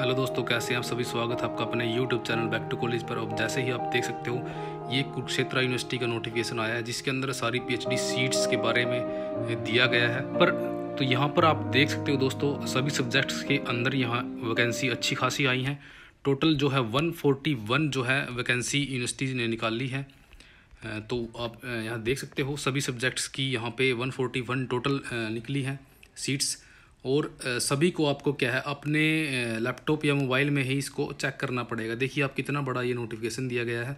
hello दोस्तों कैसे हैं आप सभी स्वागत है आपका अपने YouTube channel back to college पर अब जैसे ही आप देख सकते हो ये कुरुक्षेत्रा यूनिवर्सिटी का नोटिफिकेशन आया है जिसके अंदर सारी पीएचडी सीट्स के बारे में दिया गया है पर तो यहाँ पर आप देख सकते हो दोस्तों सभी सब्जेक्ट्स के अंदर यहाँ वैकेंसी अच्छी खासी आई हैं टोटल जो है वन जो है वैकेंसी यूनिवर्सिटी ने निकाली है तो आप यहाँ देख सकते हो सभी सब्जेक्ट्स की यहाँ पे 141 टोटल निकली हैं सीट्स और सभी को आपको क्या है अपने लैपटॉप या मोबाइल में ही इसको चेक करना पड़ेगा देखिए आप कितना बड़ा ये नोटिफिकेशन दिया गया है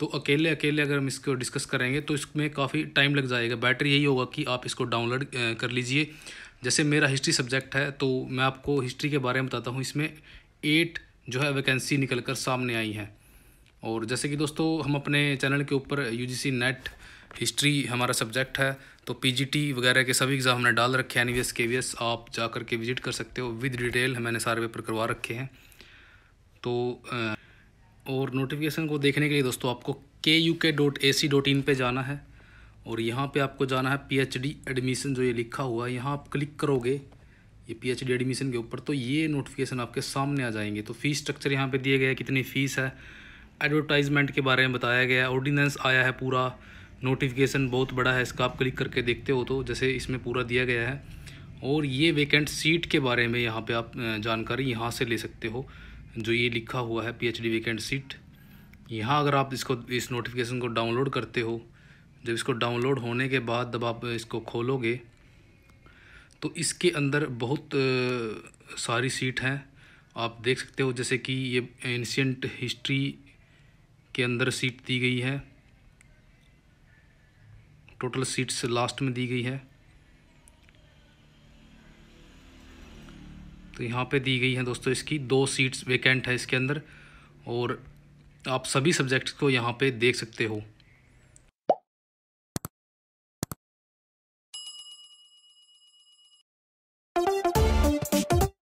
तो अकेले अकेले अगर हम इसको डिस्कस करेंगे तो इसमें काफ़ी टाइम लग जाएगा बैटरी यही होगा कि आप इसको डाउनलोड कर लीजिए जैसे मेरा हिस्ट्री सब्जेक्ट है तो मैं आपको हिस्ट्री के बारे में बताता हूँ इसमें एट जो है वैकेंसी निकल कर सामने आई हैं और जैसे कि दोस्तों हम अपने चैनल के ऊपर यू नेट हिस्ट्री हमारा सब्जेक्ट है तो पीजीटी वगैरह के सभी एग्ज़ाम हमने डाल रखे हैं एन वी आप जा कर के विज़िट कर सकते हो विद डिटेल मैंने सारे पेपर करवा रखे हैं तो और नोटिफिकेशन को देखने के लिए दोस्तों आपको के यू के dot A C dot in पर जाना है और यहाँ पे आपको जाना है पीएचडी एडमिशन जो ये लिखा हुआ है यहाँ आप क्लिक करोगे ये पीएचडी एडमिशन के ऊपर तो ये नोटिफिकेशन आपके सामने आ जाएंगे तो फ़ीस स्ट्रक्चर यहाँ पे दिए गए कितनी फ़ीस है एडवर्टाइजमेंट के बारे में बताया गया है ऑर्डिनेंस आया है पूरा नोटिफिकेशन बहुत बड़ा है इसका आप क्लिक करके देखते हो तो जैसे इसमें पूरा दिया गया है और ये वेकेंट सीट के बारे में यहाँ पे आप जानकारी यहाँ से ले सकते हो जो ये लिखा हुआ है पीएचडी वेकेंट सीट यहाँ अगर आप इसको इस नोटिफिकेशन को डाउनलोड करते हो जब इसको डाउनलोड होने के बाद जब आप इसको खोलोगे तो इसके अंदर बहुत सारी सीट हैं आप देख सकते हो जैसे कि ये एंशियंट हिस्ट्री के अंदर सीट दी गई है टोटल सीट्स लास्ट में दी गई है तो यहाँ पे दी गई है दोस्तों इसकी दो सीट्स वेकेंट है इसके अंदर और आप सभी सब्जेक्ट्स को यहाँ पे देख सकते हो